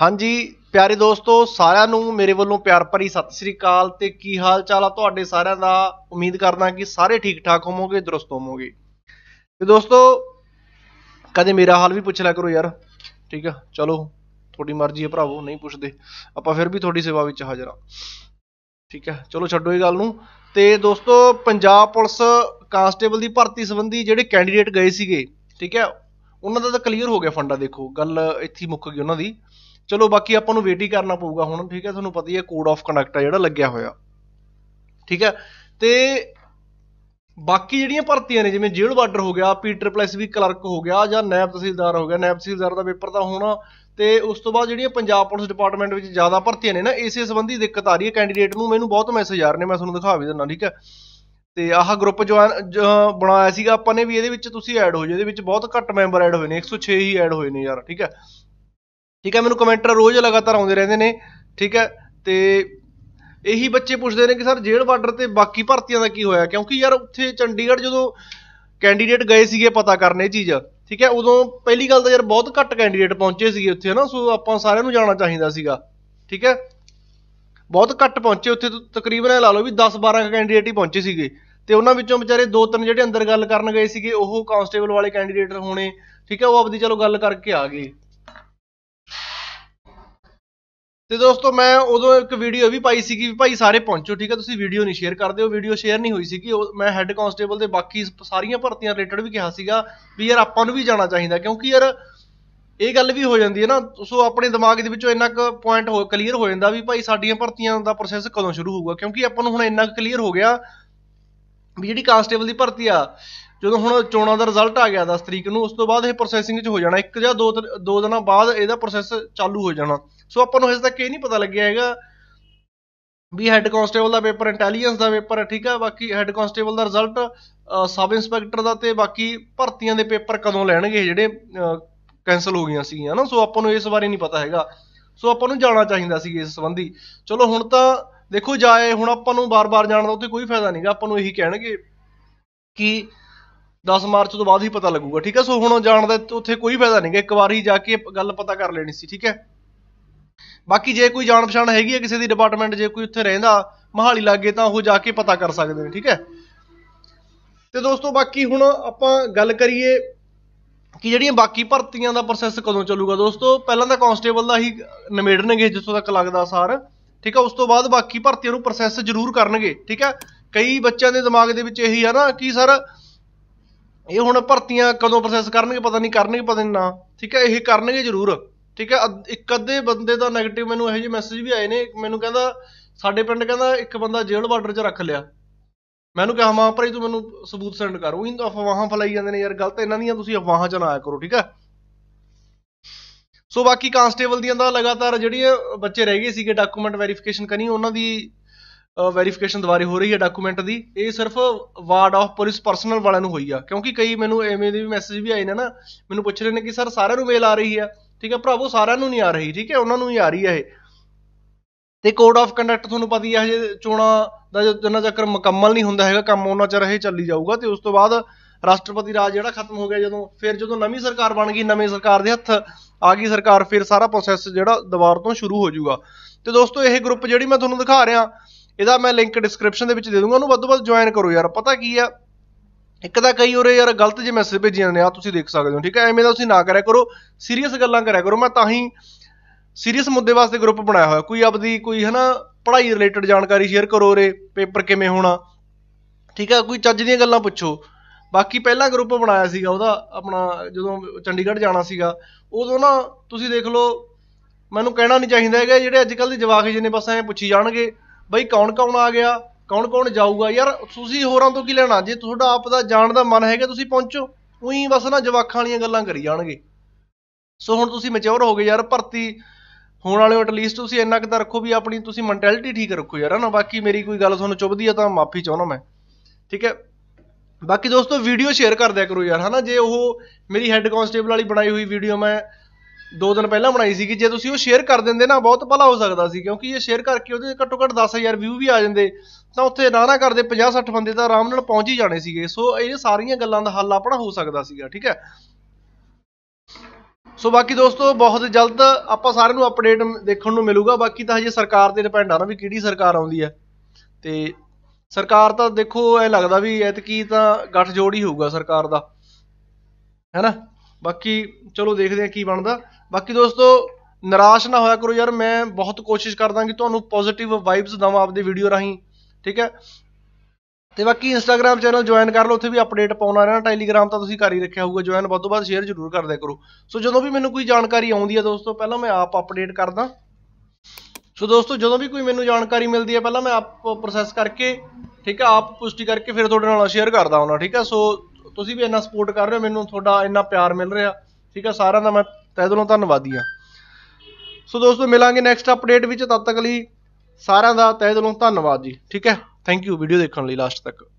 ਹਾਂਜੀ ਪਿਆਰੇ ਦੋਸਤੋ ਸਾਰਿਆਂ ਨੂੰ ਮੇਰੇ ਵੱਲੋਂ ਪਿਆਰ ਭਰੀ ਸਤਿ ਸ੍ਰੀ ਅਕਾਲ ਤੇ ਕੀ ਹਾਲ ਚਾਲ ਆ ਤੁਹਾਡੇ ਸਾਰਿਆਂ ਦਾ ਉਮੀਦ ਕਰਦਾ ਕਿ ਸਾਰੇ ਠੀਕ ਠਾਕ ਹੋਵੋਗੇ ਦਰਸਤ ਹੋਵੋਗੇ ਤੇ ਦੋਸਤੋ ਕਦੇ ਮੇਰਾ ਹਾਲ ਵੀ ਪੁੱਛ ਲਿਆ ਕਰੋ ਯਾਰ ਠੀਕ ਆ ਚਲੋ ਤੁਹਾਡੀ ਮਰਜ਼ੀ ਹੈ ਭਰਾਵੋ ਨਹੀਂ ਪੁੱਛਦੇ ਆਪਾਂ ਫਿਰ ਵੀ ਤੁਹਾਡੀ ਸੇਵਾ ਵਿੱਚ ਹਾਜ਼ਰ ਆ ਠੀਕ ਆ ਚਲੋ ਛੱਡੋ ਇਹ ਗੱਲ ਨੂੰ ਤੇ ਦੋਸਤੋ ਪੰਜਾਬ ਪੁਲਿਸ ਕਾਂਸਟੇਬਲ ਦੀ ਭਰਤੀ ਸੰਬੰਧੀ ਜਿਹੜੇ ਕੈਂਡੀਡੇਟ ਗਏ ਸੀਗੇ ਠੀਕ ਆ ਉਹਨਾਂ ਦਾ ਤਾਂ ਕਲੀਅਰ ਹੋ ਗਿਆ ਫੰਡਾ ਦੇਖੋ ਗੱਲ ਇੱਥੇ ਮੁੱਕ ਗਈ ਉਹਨਾਂ ਦੀ ਚਲੋ ਬਾਕੀ ਆਪਾਂ ਨੂੰ ਵੇਟ ਹੀ ਕਰਨਾ ਪਊਗਾ ਹੁਣ ਠੀਕ ਹੈ ਤੁਹਾਨੂੰ ਪਤਾ ਹੀ ਹੈ ਕੋਡ ਆਫ ਕੰਡਕਟ ਆ ਜਿਹੜਾ ਲੱਗਿਆ ਹੋਇਆ ਠੀਕ ਹੈ ਤੇ ਬਾਕੀ ਜਿਹੜੀਆਂ ਭਰਤੀਆਂ ਨੇ ਜਿਵੇਂ ਜੇਲ੍ਹ ਵਾਰਡਰ ਹੋ ਗਿਆ ਪੀਟਰ ਐਸ ਵੀ ਕਲਰਕ ਹੋ ਗਿਆ ਜਾਂ ਨੈਬ ਤਹਿਸੀਲਦਾਰ ਹੋ ਗਿਆ ਨੈਬ ਤਹਿਸੀਲਦਾਰ ਦਾ ਪੇਪਰ ਤਾਂ ਹੋਣਾ ਤੇ ਉਸ ਤੋਂ ਬਾਅਦ ਜਿਹੜੀਆਂ ਪੰਜਾਬ ਪੁਲਿਸ ਡਿਪਾਰਟਮੈਂਟ ਵਿੱਚ ਜ਼ਿਆਦਾ ਭਰਤੀਆਂ ਨੇ ਨਾ ਇਸੇ ਸੰਬੰਧੀ ਦਿੱਕਤ ਆ ਰਹੀ ਹੈ ਕੈਂਡੀਡੇਟ ਨੂੰ ਮੈਨੂੰ ਬਹੁਤ ਮੈਸੇਜ ਆ ਰਹੇ ਨੇ ਮੈਂ ਤੁਹਾਨੂੰ ਦਿਖਾ ਵੀ ਦਿੰਦਾ ਠੀਕ ਹੈ ਤੇ ਆਹ ਗਰੁੱਪ ਜੁਆਇਨ ਬਣਾਇਆ ਸੀਗਾ ਆਪਾਂ ਨੇ ਵੀ ਇਹਦੇ ਵਿੱਚ ਤੁਸੀਂ ਐਡ ਹੋ ਜਾਓ ਇਹਦੇ ਵਿੱਚ ਬਹੁਤ ਘੱਟ ਮੈਂਬਰ ਐਡ ਹੋਏ ਨੇ 106 ਹੀ ਐਡ ਹੋਏ ਨੇ ਯਾਰ ਠੀਕ ਹੈ ਠੀਕ ਹੈ ਮੈਨੂੰ ਕਮੈਂਟਰ ਰੋਜ਼ ਲਗਾਤਾਰ ਆਉਂਦੇ ਰਹਿੰਦੇ ਨੇ ਠੀਕ ਹੈ ਤੇ ਇਹੀ ਬੱਚੇ ਪੁੱਛਦੇ ਨੇ ਕਿ ਸਰ ਜੇਲ੍ਹ ਬਾਰਡਰ ਤੇ ਬਾਕੀ ਭਰਤੀਆਂ ਦਾ ਕੀ ਹੋਇਆ ਕਿਉਂਕਿ ਯਾਰ ਉੱਥੇ ਚੰਡੀਗੜ੍ਹ ਜਦੋਂ ਕੈਂਡੀਡੇਟ ਗਏ ਸੀਗੇ ਪਤਾ ਕਰਨ ਇਹ ਚੀਜ਼ ਠੀਕ ਹੈ ਉਦੋਂ ਪਹਿਲੀ ਗੱਲ ਤਾਂ ਯਾਰ ਬਹੁਤ ਘੱਟ ਕੈਂਡੀਡੇਟ ਪਹੁੰਚੇ ਸੀਗੇ ਉੱਥੇ ਹਨਾ ਸੋ ਆਪਾਂ ਸਾਰਿਆਂ ਨੂੰ ਜਾਣਾ ਚਾਹੀਦਾ ਸੀਗਾ ਠੀਕ ਹੈ ਬਹੁਤ ਘੱਟ ਪਹੁੰਚੇ ਉੱਥੇ ਤਕਰੀਬਨ ਲਾ ਲਓ ਵੀ 10-12 ਕੈਂਡੀਡੇਟ ਹੀ ਪਹੁੰਚੇ ਸੀਗੇ ਤੇ ਉਹਨਾਂ ਵਿੱਚੋਂ ਵਿਚਾਰੇ ਦੋ ਤਿੰਨ ਜਿਹੜੇ ਅੰਦਰ ਗੱਲ ਕਰਨ ਗਏ ਸੀਗੇ ਉਹ ਕਾਂਸਟੇਬਲ ਵਾਲੇ ਕੈਂਡੀਡੇਟ ਹੋਣੇ ਠੀਕ ਹੈ ਉਹ ਆਪਦੀ ਚਲੋ ਗੱਲ ਕਰਕੇ ਆ ਗਏ ਤੇ ਦੋਸਤੋ ਮੈਂ ਉਦੋਂ ਇੱਕ ਵੀਡੀਓ ਵੀ ਪਾਈ ਸੀਗੀ ਵੀ ਭਾਈ ਸਾਰੇ ਪਹੁੰਚੋ ਠੀਕ ਹੈ ਤੁਸੀਂ ਵੀਡੀਓ ਨਹੀਂ ਸ਼ੇਅਰ ਕਰਦੇ ਹੋ ਵੀਡੀਓ ਸ਼ੇਅਰ ਨਹੀਂ ਹੋਈ ਸੀਗੀ ਮੈਂ ਹੈੱਡ ਕਾਂਸਟੇਬਲ ਦੇ ਬਾਕੀ ਸਾਰੀਆਂ ਭਰਤੀਆਂ ਰਿਲੇਟਡ ਵੀ ਕਿਹਾ ਸੀਗਾ ਵੀ ਯਾਰ ਆਪਾਂ ਨੂੰ ਵੀ ਜਾਣਾ ਚਾਹੀਦਾ ਕਿਉਂਕਿ ਯਾਰ ਇਹ ਗੱਲ ਵੀ ਹੋ ਜਾਂਦੀ ਹੈ ਨਾ ਸੋ ਆਪਣੇ ਦਿਮਾਗ ਦੇ ਵਿੱਚੋਂ ਇੰਨਾ ਕੁ ਪੁਆਇੰਟ ਹੋ ਕਲੀਅਰ ਹੋ ਜਾਂਦਾ ਵੀ ਭਾਈ ਸਾਡੀਆਂ ਭਰਤੀਆਂ ਦਾ ਪ੍ਰੋਸੈਸ ਕਦੋਂ ਸ਼ੁਰੂ ਹੋਊਗਾ ਕਿਉਂਕਿ ਆਪਾਂ ਨੂੰ ਹੁਣ ਇੰਨਾ ਕੁ ਕਲੀਅਰ ਹੋ ਗਿਆ ਵੀ ਜਿਹੜੀ ਕਾਂਸਟੇਬਲ ਦੀ ਭਰਤੀ ਆ ਜਦੋਂ ਹੁਣ ਚੋਣਾਂ ਦਾ ਰਿਜ਼ਲਟ ਆ ਗਿਆ 10 ਤਰੀਕ ਨੂੰ ਉਸ ਤੋਂ ਬਾਅਦ ਇਹ ਪ੍ਰੋਸੈਸਿੰਗ 'ਚ ਹੋ ਜਾਣਾ ਇੱਕ ਜਾਂ ਦੋ ਦੋ ਦਿਨਾਂ ਬਾਅਦ ਇਹਦਾ ਪ੍ਰੋਸੈਸ ਚਾਲੂ ਹੋ ਜਾਣਾ ਸੋ ਆਪਾਂ ਨੂੰ ਹਜੇ ਤੱਕ ਇਹ ਨਹੀਂ ਪਤਾ ਲੱਗਿਆ ਹੈਗਾ ਵੀ ਹੈੱਡ ਕਾਂਸਟੇਬਲ ਦਾ ਪੇਪਰ ਇੰਟੈਲੀਜੈਂਸ ਦਾ ਪੇਪਰ ਹੈ ਠੀਕ ਆ ਬਾਕੀ ਹੈੱਡ ਕਾਂਸਟੇਬਲ ਦਾ ਰਿਜ਼ਲਟ ਸਬ ਇੰਸਪੈਕਟਰ ਦਾ ਤੇ ਬਾਕੀ ਭਰਤੀਆਂ ਦੇ ਪੇਪਰ ਕਦੋਂ ਲੈਣਗੇ ਜਿਹੜੇ ਕੈਨਸਲ ਹੋ ਗਈਆਂ ਸੀ ਹਨਾ ਸੋ ਆਪਾਂ ਨੂੰ ਇਸ ਬਾਰੇ ਨਹੀਂ ਪਤਾ ਹੈਗਾ ਸੋ ਆਪਾਂ ਨੂੰ ਜਾਣਨਾ ਚਾਹੀਦਾ ਸੀ ਇਸ ਸੰਬੰਧੀ ਚਲੋ ਹੁਣ ਤਾਂ ਦੇਖੋ ਜਾਏ ਹੁਣ ਆਪਾਂ ਨੂੰ ਬਾਰ-ਬਾਰ ਜਾਣ ਦਾ ਉੱਤੇ ਕੋਈ ਫਾਇਦਾ ਨਹੀਂਗਾ ਆਪਾਂ ਨੂੰ ਇਹੀ ਕਹਿਣਗੇ ਕਿ 10 ਮਾਰਚ ਤੋਂ ਬਾਅਦ ਹੀ ਪਤਾ ਲੱਗੂਗਾ ਠੀਕ ਹੈ ਸੋ ਹੁਣ ਜਾਣ ਦਾ ਉੱਥੇ ਕੋਈ ਫਾਇਦਾ ਨਹੀਂਗਾ ਇੱਕ ਵਾਰ ਹੀ ਜਾ ਕੇ ਗੱਲ ਪਤਾ ਕਰ ਲੈਣੀ ਸੀ ਠੀਕ ਹੈ ਬਾਕੀ ਜੇ ਕੋਈ ਜਾਣ ਪਛਾਣ ਹੈਗੀ ਹੈ ਕਿਸੇ ਦੀ ਡਿਪਾਰਟਮੈਂਟ ਜੇ ਕੋਈ ਉੱਥੇ ਰਹਿੰਦਾ ਮਹਾਲੀ ਲਾਗੇ ਤਾਂ ਉਹ ਜਾ ਕੇ ਪਤਾ ਕਰ ਸਕਦੇ ਨੇ ਠੀਕ ਹੈ ਤੇ ਦੋਸਤੋ ਬਾਕੀ ਹੁਣ ਆਪਾਂ ਗੱਲ ਕਰੀਏ ਕਿ ਜਿਹੜੀਆਂ ਬਾਕੀ ਭਰਤੀਆਂ ਦਾ ਪ੍ਰੋਸੈਸ ਕਦੋਂ ਚੱਲੂਗਾ ਦੋਸਤੋ ਪਹਿਲਾਂ ਤਾਂ ਕਾਂਸਟੇਬਲ ਦਾ ਹੀ ਨਿਮੇੜਨਗੇ ਜਿੱਥੋਂ ਤੱਕ ਲੱਗਦਾ ਸਾਰ ਠੀਕ ਹੈ ਉਸ ਤੋਂ ਬਾਅਦ ਬਾਕੀ ਭਰਤੀਆਂ ਨੂੰ ਪ੍ਰੋਸੈਸ ਜ਼ਰੂਰ ਕਰਨਗੇ ਠੀਕ ਹੈ ਕਈ ਬੱਚਿਆਂ ਦੇ ਦਿਮਾਗ ਦੇ ਵਿੱਚ ਇਹੀ ਆ ਨਾ ਕਿ ਸਰ ਇਹ ਹੁਣ ਭਰਤੀਆਂ ਕਦੋਂ ਪ੍ਰੋਸੈਸ ਕਰਨਗੇ ਪਤਾ ਨਹੀਂ ਕਰਨਗੇ ਪਤਾ ਨਹੀਂ ਨਾ ਠੀਕ ਹੈ ਇਹ ਕਰਨਗੇ ਜ਼ਰੂਰ ਠੀਕ ਹੈ ਇੱਕ ਅੱਧੇ ਬੰਦੇ ਦਾ 네ਗੇਟਿਵ ਮੈਨੂੰ ਇਹੋ ਜਿਹੇ ਮੈਸੇਜ ਵੀ ਆਏ ਨੇ ਮੈਨੂੰ ਕਹਿੰਦਾ ਸਾਡੇ ਪਿੰਡ ਕਹਿੰਦਾ ਇੱਕ ਬੰਦਾ ਜੇਲ੍ਹ ਬਾਰਡਰ 'ਚ ਰੱਖ ਲਿਆ ਮੈਨੂੰ ਕਿਹਾ ਮਾਂ ਭਾਈ ਤੂੰ ਮੈਨੂੰ ਸਬੂਤ ਸੈਂਡ ਕਰ ਉਹ ਇੰਦਾ ਅਫਵਾਹਾਂ ਫਲਾਈ ਜਾਂਦੇ ਨੇ ਯਾਰ ਗਲਤ ਇਹਨਾਂ ਦੀਆਂ ਤੁਸੀਂ ਅਫਵਾਹਾਂ 'ਚ ਨਾ ਆਇਆ ਕਰੋ ਠੀਕ ਹੈ ਸੋ ਬਾਕੀ ਕਾਂਸਟੇਬਲ ਦੀਆਂ ਦਾ ਲਗਾਤਾਰ ਜਿਹੜੀਆਂ ਬੱਚੇ ਰਹਿ ਗਏ ਸੀਗੇ ਡਾਕੂਮੈਂਟ ਵੈਰੀਫਿਕੇਸ਼ਨ ਕਰਨੀ ਉਹਨਾਂ ਦੀ ਵੈਰੀਫਿਕੇਸ਼ਨ ਦੁਬਾਰੇ ਹੋ ਰਹੀ ਹੈ ਡਾਕੂਮੈਂਟ ਦੀ ਇਹ ਸਿਰਫ ਵਾਰਡ ਆਫ ਪੁਲਿਸ ਪਰਸਨਲ ਵਾਲਿਆਂ ਨੂੰ ਹੋਈ ਆ ਕਿਉਂਕਿ ਕਈ ਮੈਨੂੰ ਐਵੇਂ ਦੇ ਵੀ ਮੈਸੇਜ ਵੀ ਆਏ ਨੇ ਨਾ ਮੈਨੂੰ ਪੁੱਛ ਰਹੇ ਨੇ ਕਿ ਸਰ ਸਾਰਿਆਂ ਨੂੰ ਮੇਲ ਆ ਰਹੀ ਆ ਠੀਕ ਹੈ ਭਰਾਵੋ ਸਾਰਿਆਂ ਨੂੰ ਨਹੀਂ ਆ ਰਹੀ ਠੀਕ ਹੈ ਉਹਨਾਂ ਨੂੰ ਹੀ ਆ ਰਹੀ ਹੈ ਇਹ ਤੇ ਕੋਡ ਆਫ ਕੰਡਕਟ ਤੁਹਾਨੂੰ ਪਤਾ ਹੀ ਹੈ ਜੇ ਚੋਣਾ ਦਾ ਜਿੰਨਾ ਚੱਕਰ ਮੁਕੰਮਲ ਨਹੀਂ ਹੁੰਦਾ ਹੈਗਾ ਕੰਮ ਉਹਨਾਂ ਚਿਰ ਇਹ ਚੱਲੀ ਜਾਊਗਾ ਤੇ ਉਸ ਤੋਂ ਬਾਅਦ ਰਾਸ਼ਟਰਪਤੀ ਰਾਜ ਜਿਹੜਾ ਖਤਮ ਹੋ ਗਿਆ ਜਦੋਂ ਫਿਰ ਜਦੋਂ ਨਵੀਂ ਸਰਕਾਰ ਬਣ ਗਈ ਨਵੇਂ ਸਰਕਾਰ ਦੇ ਹੱਥ ਆ ਗਈ ਸਰਕਾਰ ਫਿਰ ਸਾਰਾ ਪ੍ਰੋਸੈਸ ਜਿਹੜਾ ਦੁਬਾਰ ਤੋਂ ਸ਼ੁਰੂ ਹੋ ਜਾਊਗਾ ਤੇ ਦੋਸਤੋ ਇਹ ਗਰੁੱਪ ਜਿਹੜੀ ਮੈਂ ਤੁਹਾਨੂੰ ਦਿਖਾ ਰਿਹਾ ਇਹਦਾ ਮੈਂ ਲਿੰਕ ਡਿਸਕ੍ਰਿਪਸ਼ਨ ਦੇ ਵਿੱਚ ਦੇ ਦੂੰਗਾ ਉਹਨੂੰ ਵੱਧ ਤੋਂ ਵੱਧ ਜੁਆਇਨ ਕਰੋ ਯਾਰ ਪਤਾ ਕੀ ਆ ਇੱਕ ਤਾਂ ਕਈ ਹੋਰੇ ਯਾਰ ਗਲਤ ਜੇ ਮੈਸੇਜ ਭੇਜੀਆਂ ਨੇ ਆ ਤੁਸੀਂ ਦੇਖ ਸਕਦੇ ਹੋ ਠੀਕ ਹੈ ਐਵੇਂ ਦਾ ਤੁਸੀਂ ਨਾ ਕਰਿਆ ਕਰੋ ਸੀਰੀਅਸ ਗੱਲਾਂ ਕਰਿਆ ਕਰੋ ਮੈਂ ਤਾਂ ਹੀ ਸੀਰੀਅਸ ਮੁੱਦੇ ਵਾਸਤੇ ਗਰੁੱਪ ਬਣਾਇਆ ਹੋਇਆ ਕੋਈ ਆਪਦੀ ਕੋਈ ਹਨਾ ਪੜ੍ਹਾਈ ਰਿਲੇਟਡ ਜਾਣਕਾਰੀ ਸ਼ੇਅਰ ਕਰੋ ਰੇ ਪੇਪਰ ਕਿਵੇਂ ਹੋਣਾ ਠੀਕ ਹੈ ਕੋਈ ਚੱਜ ਦੀਆਂ ਗੱਲਾਂ ਪੁੱਛੋ ਬਾਕੀ ਪਹਿਲਾ ਗਰੁੱਪ ਬਣਾਇਆ ਸੀਗਾ ਉਹਦਾ ਆਪਣਾ ਜਦੋਂ ਚੰਡੀਗੜ੍ਹ ਜਾਣਾ ਸੀਗਾ ਉਦੋਂ ਨਾ ਤੁਸੀਂ ਦੇਖ ਲਓ ਮੈਨੂੰ ਕਹਿਣਾ ਨਹੀਂ ਚਾਹੀਦਾ ਹੈਗਾ ਜਿਹੜੇ ਅੱਜ ਕੱਲ ਦੇ ਜਵਾਕ ਜਿਹਨੇ ਬਸ ਐਂ ਪੁੱਛੀ ਜਾਣਗੇ ਬਈ ਕੌਣ ਕੌਣ ਆ ਗਿਆ ਕੌਣ ਕੌਣ ਜਾਊਗਾ ਯਾਰ ਤੁਸੀਂ ਹੋਰਾਂ ਤੋਂ ਕੀ ਲੈਣਾ ਜੇ ਤੁਹਾਡਾ ਆਪ ਦਾ ਜਾਣ ਦਾ ਮਨ ਹੈਗਾ ਤੁਸੀਂ ਪਹੁੰਚੋ ਉਹੀ ਬਸ ਨਾ ਜਵਾਖਾਂ ਵਾਲੀਆਂ ਗੱਲਾਂ ਕਰੀ ਜਾਣਗੇ ਸੋ ਹੁਣ ਤੁਸੀਂ ਮੈਚੁਰ ਹੋ ਗਏ ਯਾਰ ਭਰਤੀ ਹੋਣ ਵਾਲੇ ਹੋ ਲੀਸਟ ਤੁਸੀਂ ਇੰਨਾ ਕੁ ਤਾਂ ਰੱਖੋ ਵੀ ਆਪਣੀ ਤੁਸੀਂ ਮੈਂਟੈਲਿਟੀ ਠੀਕ ਰੱਖੋ ਯਾਰ ਹਨਾ ਬਾਕੀ ਮੇਰੀ ਕੋਈ ਗੱਲ ਤੁਹਾਨੂੰ ਚੁਭਦੀ ਆ ਤਾਂ ਮਾਫੀ ਚਾਹਣਾ ਮੈਂ ਠੀਕ ਹੈ ਬਾਕੀ ਦੋਸਤੋ ਵੀਡੀਓ ਸ਼ੇਅਰ ਕਰ ਦਿਆ ਕਰੋ ਯਾਰ ਹਨਾ ਜੇ ਉਹ ਮੇਰੀ ਹੈੱਡ ਕਨਸਟੇਬਲ ਵਾਲੀ ਬਣਾਈ ਹੋਈ ਵੀਡੀਓ ਮੈਂ ਦੋ ਦਿਨ ਪਹਿਲਾਂ ਬਣਾਈ ਸੀ ਕਿ ਜੇ ਤੁਸੀਂ ਉਹ ਸ਼ੇਅਰ ਕਰ ਦਿੰਦੇ ਨਾ ਬਹੁਤ ਭਲਾ ਹੋ ਸਕਦਾ ਸੀ ਕਿਉਂਕਿ ਇਹ ਸ਼ੇਅਰ ਕਰਕੇ ਉਹਦੇ ਘੱਟੋ ਘੱਟ 10000 ਵਿਊ ਵੀ ਆ ਜਾਂਦੇ ਤਾਂ ਉੱਥੇ ਨਾ ਨਾ ਕਰਦੇ 50 60 ਬੰਦੇ ਤਾਂ ਆਰਾਮ ਨਾਲ ਪਹੁੰਚ ਹੀ ਜਾਣੇ ਸੀਗੇ ਸੋ ਇਹ ਸਾਰੀਆਂ ਗੱਲਾਂ ਦਾ ਹੱਲ ਆਪਣਾ ਹੋ ਸਕਦਾ ਸੀਗਾ ਠੀਕ ਹੈ ਸੋ ਬਾਕੀ ਦੋਸਤੋ ਬਹੁਤ ਜਲਦ ਆਪਾਂ ਸਾਰਿਆਂ ਨੂੰ ਅਪਡੇਟ ਦੇਖਣ ਨੂੰ ਮਿਲੂਗਾ ਬਾਕੀ ਤਾਂ ਹਜੇ ਸਰਕਾਰ ਤੇ ਡਿਪੈਂਡ ਆ ਨਾ ਵੀ ਕਿਹੜੀ ਸਰਕਾਰ ਆਉਂਦੀ ਹੈ ਤੇ ਸਰਕਾਰ ਤਾਂ ਦੇਖੋ ਐ ਲੱਗਦਾ ਵੀ ਐਤਕੀ ਤਾਂ ਗੱਠ ਜੋੜ ਹੀ ਹੋਊਗਾ ਸਰਕਾਰ ਦਾ ਹੈਨਾ ਬਾਕੀ ਚਲੋ ਦੇਖਦੇ ਆ ਕੀ ਬਣਦਾ ਬਾਕੀ ਦੋਸਤੋ ਨਿਰਾਸ਼ ਨਾ ਹੋਇਆ ਕਰੋ ਯਾਰ ਮੈਂ ਬਹੁਤ ਕੋਸ਼ਿਸ਼ ਕਰਦਾ ਕਿ ਤੁਹਾਨੂੰ ਪੋਜ਼ਿਟਿਵ ਵਾਈਬਸ ਦਵਾਂ ਆਪਦੀ ਵੀਡੀਓ ਰਾਹੀਂ ਠੀਕ ਹੈ ਤੇ ਬਾਕੀ ਇੰਸਟਾਗ੍ਰam ਚੈਨਲ ਜੁਆਇਨ ਕਰ ਲਓ ਉੱਥੇ ਵੀ ਅਪਡੇਟ ਪਾਉਣਾ ਰਹਿਣਾ ਟੈਲੀਗ੍ਰam ਤਾਂ ਤੁਸੀਂ ਕਰ ਹੀ ਰੱਖਿਆ ਹੋਊਗਾ ਜੁਆਇਨ ਵੱਧ ਤੋਂ ਵੱਧ ਸ਼ੇਅਰ ਜ਼ਰੂਰ ਕਰਦੇ ਕਰੋ ਸੋ ਜਦੋਂ ਵੀ ਮੈਨੂੰ ਕੋਈ ਜਾਣਕਾਰੀ ਆਉਂਦੀ ਹੈ ਦੋਸਤੋ ਪਹਿਲਾਂ ਮੈਂ ਆਪ ਅਪਡੇਟ ਕਰਦਾ ਸੋ ਦੋਸਤੋ ਜਦੋਂ ਵੀ ਕੋਈ ਮੈਨੂੰ ਜਾਣਕਾਰੀ ਮਿਲਦੀ ਹੈ ਪਹਿਲਾਂ ਮੈਂ ਆਪ ਪ੍ਰੋਸੈਸ ਕਰਕੇ ਠੀਕ ਹੈ ਆਪ ਪੁਸ਼ਟੀ ਕਰਕੇ ਫਿਰ ਤੁਹਾਡੇ ਨਾਲ ਸ਼ੇਅਰ ਕਰਦਾ ਹਾਂ ਠੀਕ ਹੈ ਸੋ ਤੁਸੀਂ ਵੀ ਇੰਨਾ ਸਪੋਰਟ ਕਰ ਰਹੇ ਹੋ ਮੈਨੂੰ ਤੁਹਾਡਾ ਇੰਨਾ ਪਿਆਰ ਮਿਲ ਰਿਹਾ ਠੀਕ ਹੈ ਸਾਰਿਆਂ ਦਾ ਮੈਂ ਤਹਿ ਦਿਲੋਂ ਧੰਨਵਾਦੀ ਆ ਸੋ ਦੋਸਤੋ ਮਿਲਾਂਗੇ ਨੈਕਸਟ ਅਪਡੇਟ ਵਿੱਚ ਤਦ ਤੱਕ ਲਈ ਸਾਰਿਆਂ ਦਾ ਤਹਿ ਦਿਲੋਂ ਧੰਨਵਾਦ ਜੀ ਠੀਕ ਹੈ ਥੈਂਕ ਯੂ ਵੀਡੀਓ ਦੇਖਣ ਲਈ ਲਾਸਟ ਤੱਕ